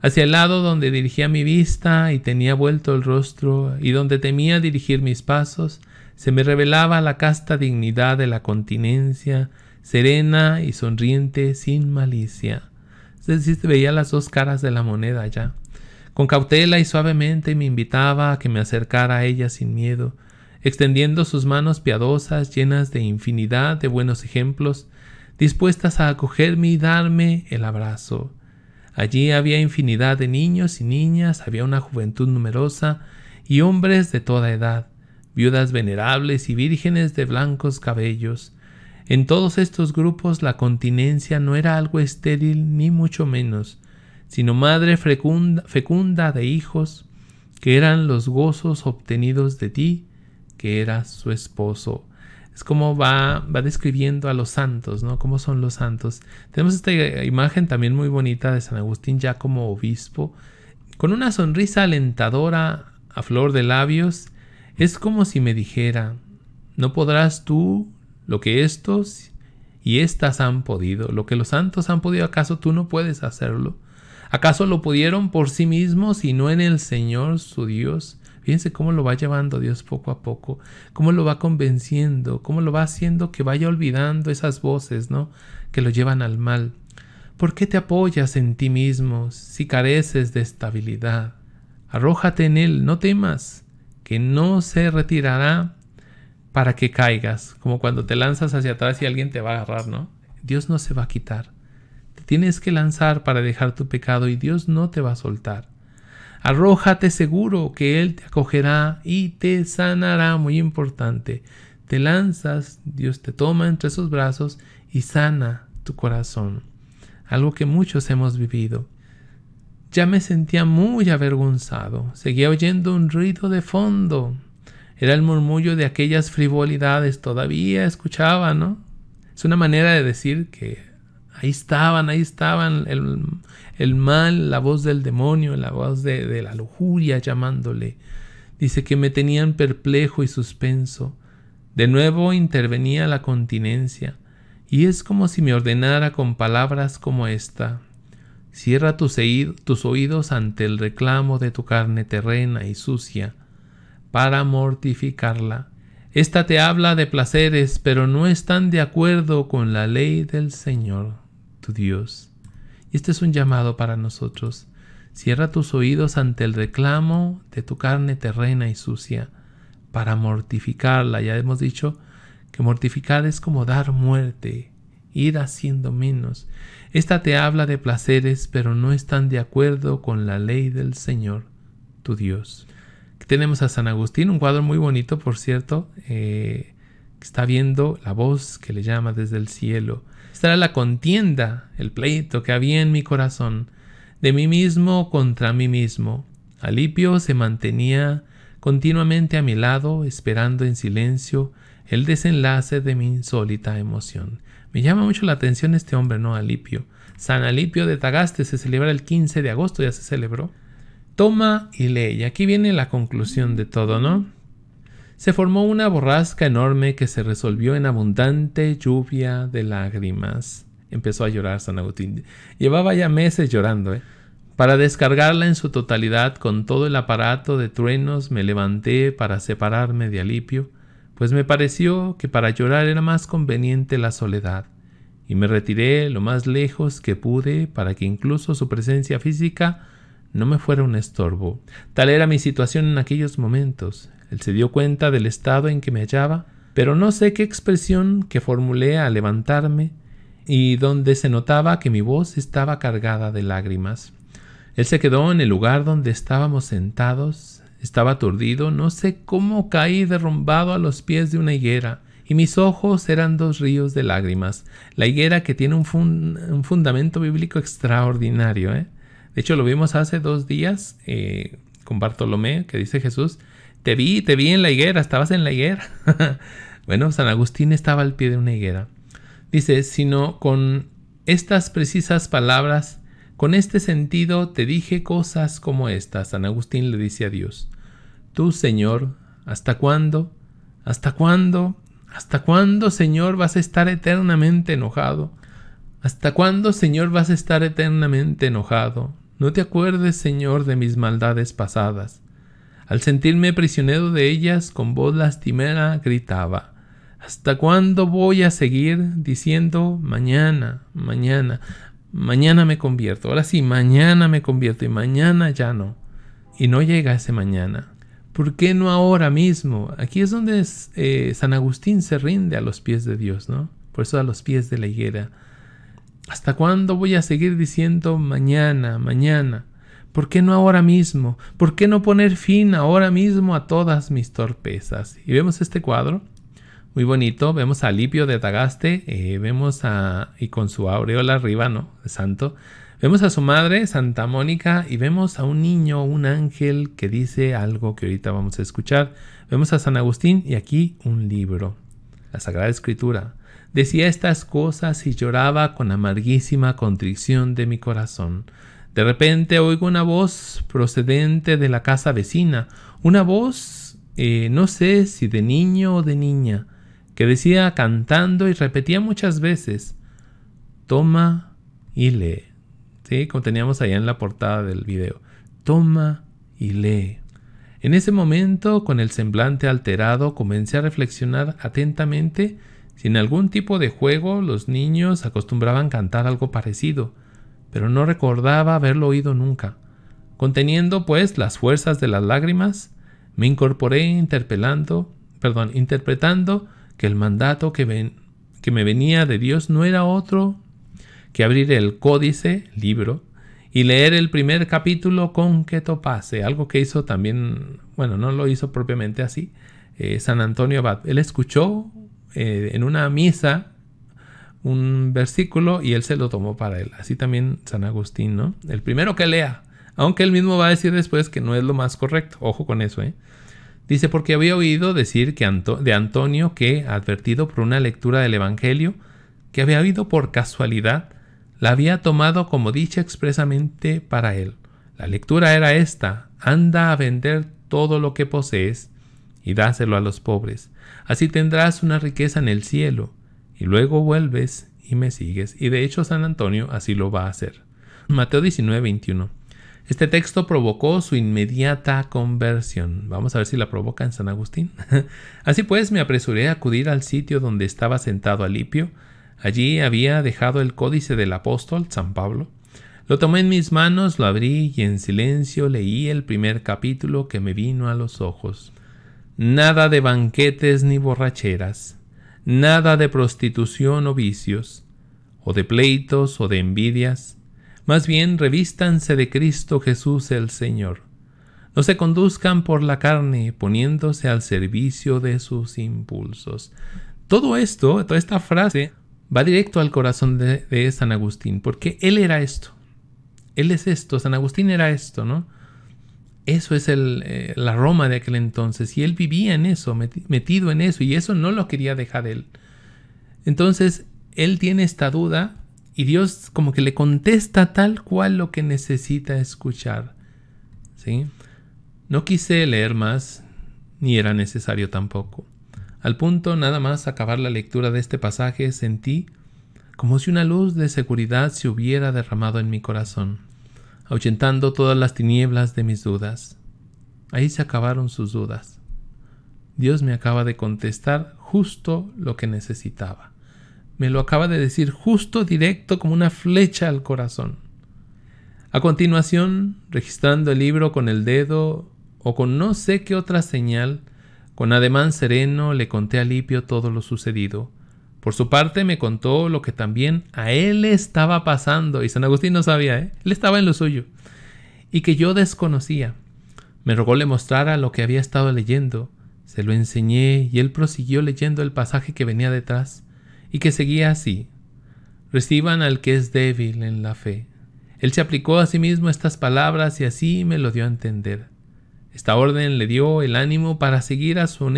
hacia el lado donde dirigía mi vista y tenía vuelto el rostro y donde temía dirigir mis pasos, se me revelaba la casta dignidad de la continencia, serena y sonriente sin malicia veía las dos caras de la moneda ya. Con cautela y suavemente me invitaba a que me acercara a ella sin miedo, extendiendo sus manos piadosas llenas de infinidad de buenos ejemplos, dispuestas a acogerme y darme el abrazo. Allí había infinidad de niños y niñas, había una juventud numerosa y hombres de toda edad, viudas venerables y vírgenes de blancos cabellos, en todos estos grupos la continencia no era algo estéril ni mucho menos, sino madre fecunda, de hijos, que eran los gozos obtenidos de ti, que eras su esposo. Es como va, va describiendo a los santos, ¿no? ¿Cómo son los santos? Tenemos esta imagen también muy bonita de San Agustín ya como obispo, con una sonrisa alentadora a flor de labios. Es como si me dijera, no podrás tú lo que estos y estas han podido, lo que los santos han podido, ¿acaso tú no puedes hacerlo? ¿Acaso lo pudieron por sí mismos y no en el Señor su Dios? Fíjense cómo lo va llevando Dios poco a poco, cómo lo va convenciendo, cómo lo va haciendo que vaya olvidando esas voces, ¿no? Que lo llevan al mal. ¿Por qué te apoyas en ti mismo si careces de estabilidad? Arrójate en Él, no temas, que no se retirará para que caigas, como cuando te lanzas hacia atrás y alguien te va a agarrar, ¿no? Dios no se va a quitar. Te tienes que lanzar para dejar tu pecado y Dios no te va a soltar. Arrójate seguro que Él te acogerá y te sanará, muy importante. Te lanzas, Dios te toma entre sus brazos y sana tu corazón. Algo que muchos hemos vivido. Ya me sentía muy avergonzado. Seguía oyendo un ruido de fondo. Era el murmullo de aquellas frivolidades, todavía escuchaba, ¿no? Es una manera de decir que ahí estaban, ahí estaban el, mal, la voz del demonio, la voz de, de la lujuria llamándole. Dice que me tenían perplejo y suspenso. De nuevo intervenía la continencia, y es como si me ordenara con palabras como esta. Cierra tus, oídos ante el reclamo de tu carne terrena y sucia, para mortificarla. Esta te habla de placeres, pero no están de acuerdo con la ley del Señor, tu Dios. Y este es un llamado para nosotros. Cierra tus oídos ante el reclamo de tu carne terrena y sucia para mortificarla. Ya hemos dicho que mortificar es como dar muerte, ir haciendo menos. Esta te habla de placeres, pero no están de acuerdo con la ley del Señor, tu Dios. Tenemos a San Agustín, un cuadro muy bonito, por cierto, eh, está viendo la voz que le llama desde el cielo. Estará la contienda, el pleito que había en mi corazón, de mí mismo contra mí mismo. Alipio se mantenía continuamente a mi lado, esperando en silencio el desenlace de mi insólita emoción. Me llama mucho la atención este hombre, ¿no? Alipio. San Alipio de Tagaste se celebra el 15 de agosto, ya se celebró. Toma y lee. Y aquí viene la conclusión de todo, ¿no? Se formó una borrasca enorme que se resolvió en abundante lluvia de lágrimas. Empezó a llorar San Agustín. Llevaba ya meses llorando, ¿eh? Para descargarla en su totalidad con todo el aparato de truenos me levanté para separarme de Alipio, pues me pareció que para llorar era más conveniente la soledad, y me retiré lo más lejos que pude para que incluso su presencia física no me fuera un estorbo. Tal era mi situación en aquellos momentos. Él se dio cuenta del estado en que me hallaba, pero no sé qué expresión que formulé al levantarme y donde se notaba que mi voz estaba cargada de lágrimas. Él se quedó en el lugar donde estábamos sentados, estaba aturdido, no sé cómo caí derrumbado a los pies de una higuera, y mis ojos eran dos ríos de lágrimas, la higuera que tiene un, un fundamento bíblico extraordinario, ¿eh? De hecho, lo vimos hace dos días eh, con Bartolomé, que dice Jesús, te vi, te vi en la higuera, estabas en la higuera. <laughs> bueno, San Agustín estaba al pie de una higuera. Dice, sino con estas precisas palabras, con este sentido te dije cosas como estas. San Agustín le dice a Dios, tú Señor, ¿hasta cuándo? ¿Hasta cuándo? ¿Hasta cuándo, Señor, vas a estar eternamente enojado? ¿Hasta cuándo, Señor, vas a estar eternamente enojado? No te acuerdes, Señor, de mis maldades pasadas. Al sentirme prisionero de ellas, con voz lastimera gritaba, ¿Hasta cuándo voy a seguir diciendo mañana, mañana, mañana me convierto? Ahora sí, mañana me convierto y mañana ya no. Y no llega ese mañana. ¿Por qué no ahora mismo? Aquí es donde eh, San Agustín se rinde a los pies de Dios, ¿no? Por eso a los pies de la higuera ¿Hasta cuándo voy a seguir diciendo mañana, mañana? ¿Por qué no ahora mismo? ¿Por qué no poner fin ahora mismo a todas mis torpezas? Y vemos este cuadro, muy bonito, vemos a Lipio de Tagaste, eh, vemos a, y con su aureola arriba, ¿no? santo. Vemos a su madre, Santa Mónica, y vemos a un niño, un ángel que dice algo que ahorita vamos a escuchar. Vemos a San Agustín y aquí un libro, la Sagrada Escritura. Decía estas cosas y lloraba con amarguísima contrición de mi corazón. De repente oigo una voz procedente de la casa vecina, una voz, eh, no sé si de niño o de niña, que decía cantando y repetía muchas veces, toma y lee. ¿Sí? Como teníamos allá en la portada del video. Toma y lee. En ese momento, con el semblante alterado, comencé a reflexionar atentamente sin algún tipo de juego los niños acostumbraban cantar algo parecido, pero no recordaba haberlo oído nunca. Conteniendo pues las fuerzas de las lágrimas, me incorporé interpelando, interpretando que el mandato que, ven, que me venía de Dios no era otro que abrir el códice, libro, y leer el primer capítulo con que topase, algo que hizo también, bueno, no lo hizo propiamente así, eh, San Antonio Abad. Él escuchó eh, en una misa un versículo y él se lo tomó para él. Así también San Agustín, ¿no? El primero que lea, aunque él mismo va a decir después que no es lo más correcto. Ojo con eso, ¿eh? Dice, porque había oído decir que de Antonio que, advertido por una lectura del Evangelio, que había habido por casualidad, la había tomado como dicha expresamente para él. La lectura era esta, anda a vender todo lo que posees y dáselo a los pobres. Así tendrás una riqueza en el cielo. Y luego vuelves y me sigues. Y de hecho San Antonio así lo va a hacer. Mateo 19, 21. Este texto provocó su inmediata conversión. Vamos a ver si la provoca en San Agustín. <laughs> Así pues, me apresuré a acudir al sitio donde estaba sentado Alipio. Allí había dejado el códice del apóstol San Pablo. Lo tomé en mis manos, lo abrí y en silencio leí el primer capítulo que me vino a los ojos nada de banquetes ni borracheras, nada de prostitución o vicios, o de pleitos o de envidias, más bien revístanse de Cristo Jesús el Señor. No se conduzcan por la carne poniéndose al servicio de sus impulsos. Todo esto, toda esta frase, va directo al corazón de, de San Agustín, porque él era esto. Él es esto, San Agustín era esto, ¿no? Eso es el, eh, la Roma de aquel entonces. Y él vivía en eso, metido en eso, y eso no lo quería dejar él. Entonces, él tiene esta duda y Dios como que le contesta tal cual lo que necesita escuchar. ¿Sí? No quise leer más, ni era necesario tampoco. Al punto, nada más acabar la lectura de este pasaje, sentí como si una luz de seguridad se hubiera derramado en mi corazón ahuyentando todas las tinieblas de mis dudas. Ahí se acabaron sus dudas. Dios me acaba de contestar justo lo que necesitaba. Me lo acaba de decir justo directo como una flecha al corazón. A continuación, registrando el libro con el dedo o con no sé qué otra señal, con ademán sereno le conté a Lipio todo lo sucedido, por su parte me contó lo que también a él le estaba pasando, y San Agustín no sabía, ¿eh? él estaba en lo suyo, y que yo desconocía. Me rogó le mostrara lo que había estado leyendo, se lo enseñé y él prosiguió leyendo el pasaje que venía detrás, y que seguía así. Reciban al que es débil en la fe. Él se aplicó a sí mismo estas palabras y así me lo dio a entender. Esta orden le dio el ánimo para seguir a su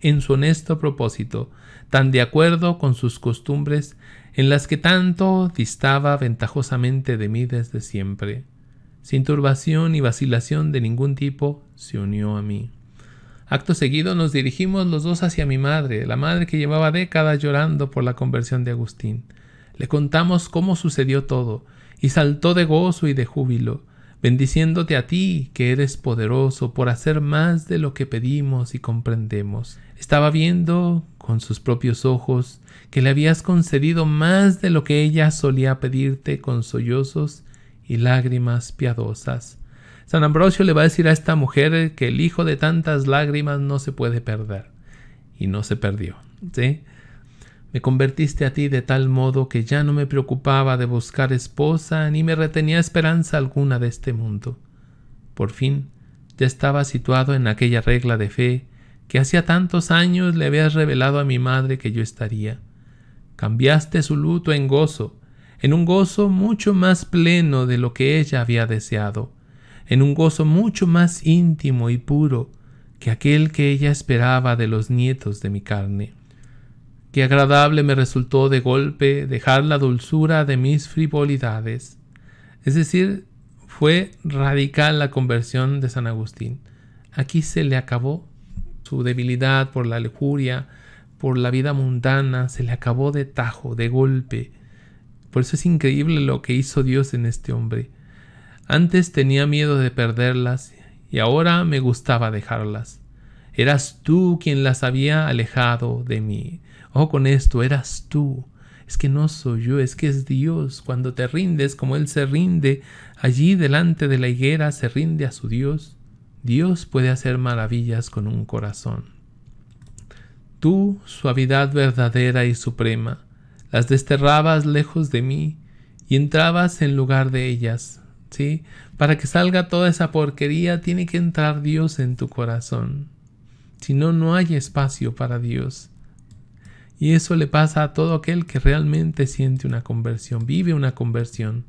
en su honesto propósito tan de acuerdo con sus costumbres en las que tanto distaba ventajosamente de mí desde siempre. Sin turbación y vacilación de ningún tipo, se unió a mí. Acto seguido nos dirigimos los dos hacia mi madre, la madre que llevaba décadas llorando por la conversión de Agustín. Le contamos cómo sucedió todo, y saltó de gozo y de júbilo, bendiciéndote a ti, que eres poderoso, por hacer más de lo que pedimos y comprendemos. Estaba viendo con sus propios ojos que le habías concedido más de lo que ella solía pedirte con sollozos y lágrimas piadosas. San Ambrosio le va a decir a esta mujer que el hijo de tantas lágrimas no se puede perder. Y no se perdió. ¿sí? Me convertiste a ti de tal modo que ya no me preocupaba de buscar esposa ni me retenía esperanza alguna de este mundo. Por fin, ya estaba situado en aquella regla de fe que hacía tantos años le habías revelado a mi madre que yo estaría. Cambiaste su luto en gozo, en un gozo mucho más pleno de lo que ella había deseado, en un gozo mucho más íntimo y puro que aquel que ella esperaba de los nietos de mi carne. Qué agradable me resultó de golpe dejar la dulzura de mis frivolidades. Es decir, fue radical la conversión de San Agustín. Aquí se le acabó su debilidad por la lujuria, por la vida mundana, se le acabó de tajo, de golpe. Por eso es increíble lo que hizo Dios en este hombre. Antes tenía miedo de perderlas y ahora me gustaba dejarlas. Eras tú quien las había alejado de mí. Ojo con esto, eras tú. Es que no soy yo, es que es Dios. Cuando te rindes como Él se rinde, allí delante de la higuera se rinde a su Dios. Dios puede hacer maravillas con un corazón. Tú, suavidad verdadera y suprema, las desterrabas lejos de mí y entrabas en lugar de ellas. ¿sí? Para que salga toda esa porquería tiene que entrar Dios en tu corazón. Si no, no hay espacio para Dios. Y eso le pasa a todo aquel que realmente siente una conversión, vive una conversión.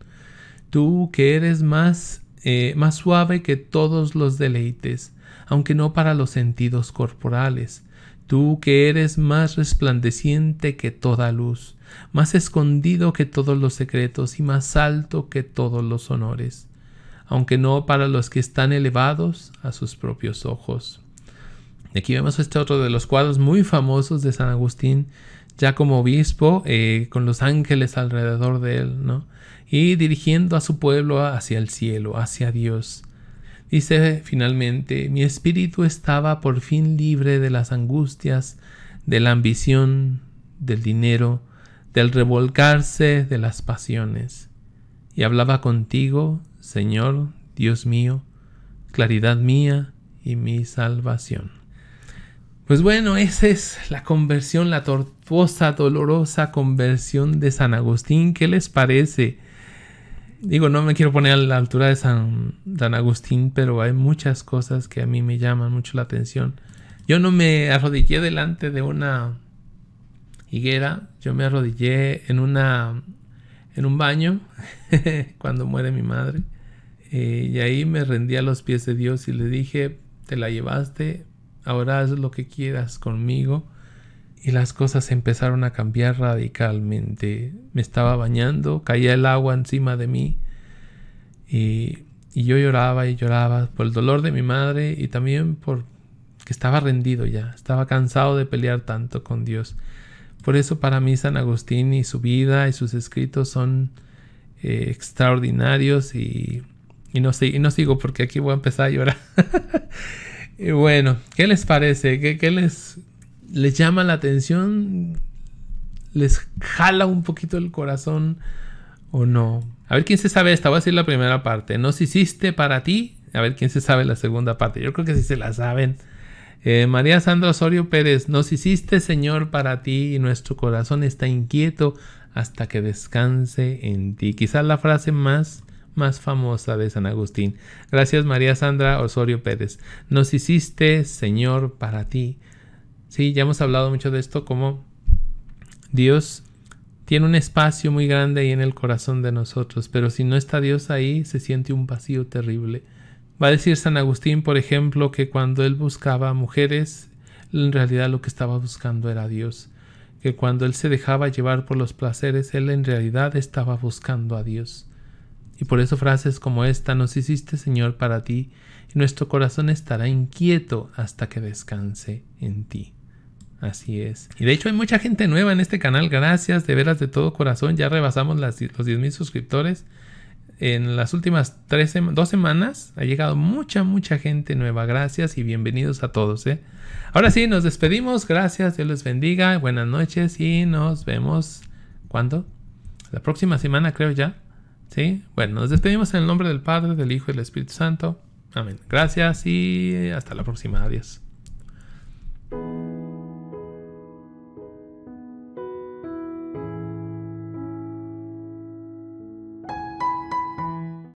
Tú que eres más eh, más suave que todos los deleites, aunque no para los sentidos corporales. Tú que eres más resplandeciente que toda luz, más escondido que todos los secretos y más alto que todos los honores, aunque no para los que están elevados a sus propios ojos. Aquí vemos este otro de los cuadros muy famosos de San Agustín, ya como obispo, eh, con los ángeles alrededor de él, ¿no? Y dirigiendo a su pueblo hacia el cielo, hacia Dios. Dice finalmente, mi espíritu estaba por fin libre de las angustias, de la ambición, del dinero, del revolcarse de las pasiones. Y hablaba contigo, Señor, Dios mío, claridad mía y mi salvación. Pues bueno, esa es la conversión, la tortura fosa dolorosa conversión de San Agustín. ¿Qué les parece? Digo, no me quiero poner a la altura de San, San Agustín, pero hay muchas cosas que a mí me llaman mucho la atención. Yo no me arrodillé delante de una higuera, yo me arrodillé en una en un baño <laughs> cuando muere mi madre. Eh, y ahí me rendí a los pies de Dios y le dije, te la llevaste, ahora haz lo que quieras conmigo y las cosas empezaron a cambiar radicalmente. Me estaba bañando, caía el agua encima de mí y, yo lloraba y lloraba por el dolor de mi madre y también por que estaba rendido ya, estaba cansado de pelear tanto con Dios. Por eso para mí San Agustín y su vida y sus escritos son eh, extraordinarios y, y, no, y, no, sigo porque aquí voy a empezar a llorar. <laughs> y bueno, ¿qué les parece? ¿Qué, qué les parece qué les les llama la atención, les jala un poquito el corazón o no. A ver quién se sabe esta, voy a decir la primera parte. Nos hiciste para ti, a ver quién se sabe la segunda parte. Yo creo que sí se la saben. Eh, María Sandra Osorio Pérez, nos hiciste Señor para ti y nuestro corazón está inquieto hasta que descanse en ti. Quizás la frase más, más famosa de San Agustín. Gracias María Sandra Osorio Pérez, nos hiciste Señor para ti Sí, ya hemos hablado mucho de esto, como Dios tiene un espacio muy grande ahí en el corazón de nosotros, pero si no está Dios ahí, se siente un vacío terrible. Va a decir San Agustín, por ejemplo, que cuando él buscaba mujeres, en realidad lo que estaba buscando era Dios, que cuando él se dejaba llevar por los placeres, él en realidad estaba buscando a Dios. Y por eso frases como esta, nos hiciste Señor para ti, y nuestro corazón estará inquieto hasta que descanse en ti. Así es. Y de hecho hay mucha gente nueva en este canal. Gracias de veras de todo corazón. Ya rebasamos las, los 10.000 suscriptores. En las últimas dos semanas ha llegado mucha, mucha gente nueva. Gracias y bienvenidos a todos. ¿eh? Ahora sí, nos despedimos. Gracias. Dios les bendiga. Buenas noches y nos vemos. ¿Cuándo? La próxima semana creo ya. ¿Sí? Bueno, nos despedimos en el nombre del Padre, del Hijo y del Espíritu Santo. Amén. Gracias y hasta la próxima. Adiós.